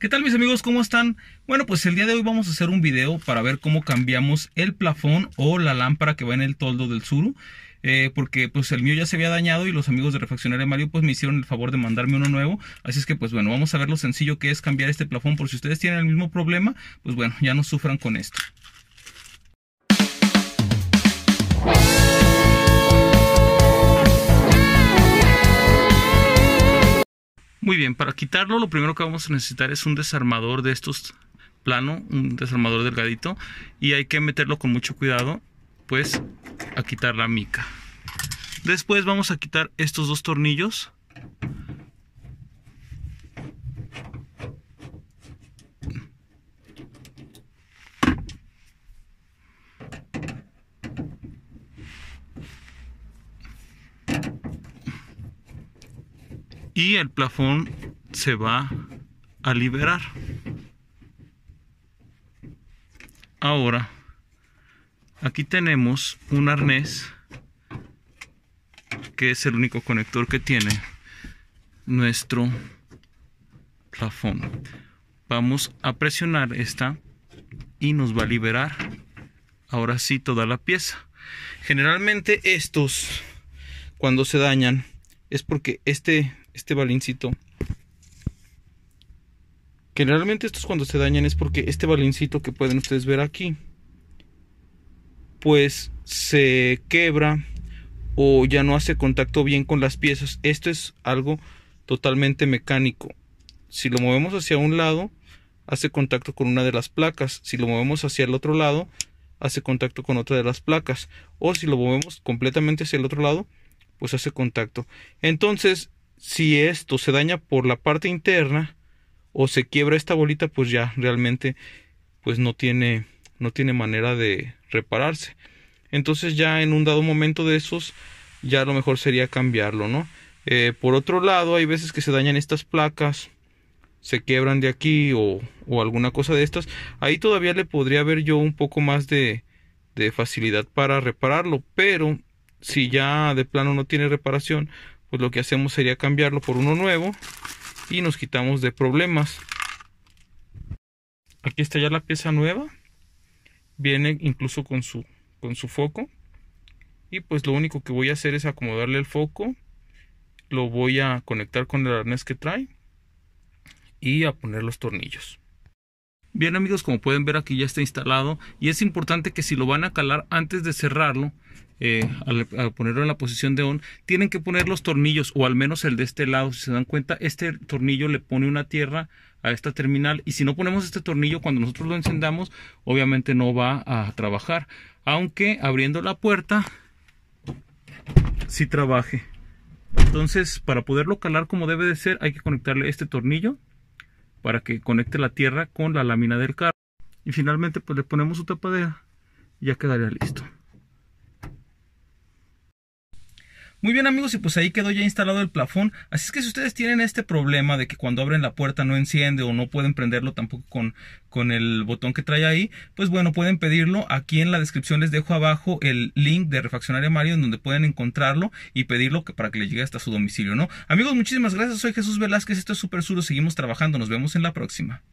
¿Qué tal mis amigos? ¿Cómo están? Bueno, pues el día de hoy vamos a hacer un video para ver cómo cambiamos el plafón o la lámpara que va en el toldo del sur eh, porque pues el mío ya se había dañado y los amigos de Refaccionaria Mario pues me hicieron el favor de mandarme uno nuevo. Así es que pues bueno, vamos a ver lo sencillo que es cambiar este plafón por si ustedes tienen el mismo problema, pues bueno, ya no sufran con esto. Muy bien, para quitarlo lo primero que vamos a necesitar es un desarmador de estos plano, un desarmador delgadito y hay que meterlo con mucho cuidado pues a quitar la mica. Después vamos a quitar estos dos tornillos y el plafón se va a liberar. Ahora, aquí tenemos un arnés que es el único conector que tiene nuestro plafón. Vamos a presionar esta y nos va a liberar ahora sí toda la pieza. Generalmente estos cuando se dañan es porque este este balincito. Generalmente estos cuando se dañan es porque este balincito que pueden ustedes ver aquí, pues se quebra o ya no hace contacto bien con las piezas. Esto es algo totalmente mecánico. Si lo movemos hacia un lado, hace contacto con una de las placas. Si lo movemos hacia el otro lado, hace contacto con otra de las placas. O si lo movemos completamente hacia el otro lado, pues hace contacto. Entonces, si esto se daña por la parte interna o se quiebra esta bolita, pues ya realmente pues no tiene no tiene manera de repararse. Entonces ya en un dado momento de esos ya lo mejor sería cambiarlo, ¿no? Eh, por otro lado, hay veces que se dañan estas placas, se quiebran de aquí o, o alguna cosa de estas. Ahí todavía le podría haber yo un poco más de, de facilidad para repararlo, pero si ya de plano no tiene reparación, pues lo que hacemos sería cambiarlo por uno nuevo y nos quitamos de problemas aquí está ya la pieza nueva viene incluso con su con su foco y pues lo único que voy a hacer es acomodarle el foco lo voy a conectar con el arnés que trae y a poner los tornillos Bien amigos, como pueden ver aquí ya está instalado y es importante que si lo van a calar antes de cerrarlo, eh, al, ponerlo en la posición de on, tienen que poner los tornillos o al menos el de este lado. Si se dan cuenta, este tornillo le pone una tierra a esta terminal y si no ponemos este tornillo cuando nosotros lo encendamos, obviamente no va a trabajar. Aunque abriendo la puerta, si sí trabaje. Entonces, para poderlo calar como debe de ser, hay que conectarle este tornillo para que conecte la tierra con la lámina del carro. Y finalmente pues le ponemos su tapadera y ya quedaría listo. Muy bien amigos y pues ahí quedó ya instalado el plafón, así es que si ustedes tienen este problema de que cuando abren la puerta no enciende o no pueden prenderlo tampoco con, con el botón que trae ahí, pues bueno pueden pedirlo, aquí en la descripción les dejo abajo el link de Refaccionario Mario en donde pueden encontrarlo y pedirlo para que le llegue hasta su domicilio, ¿no? Amigos muchísimas gracias, soy Jesús Velázquez, esto es Super Suro, seguimos trabajando, nos vemos en la próxima.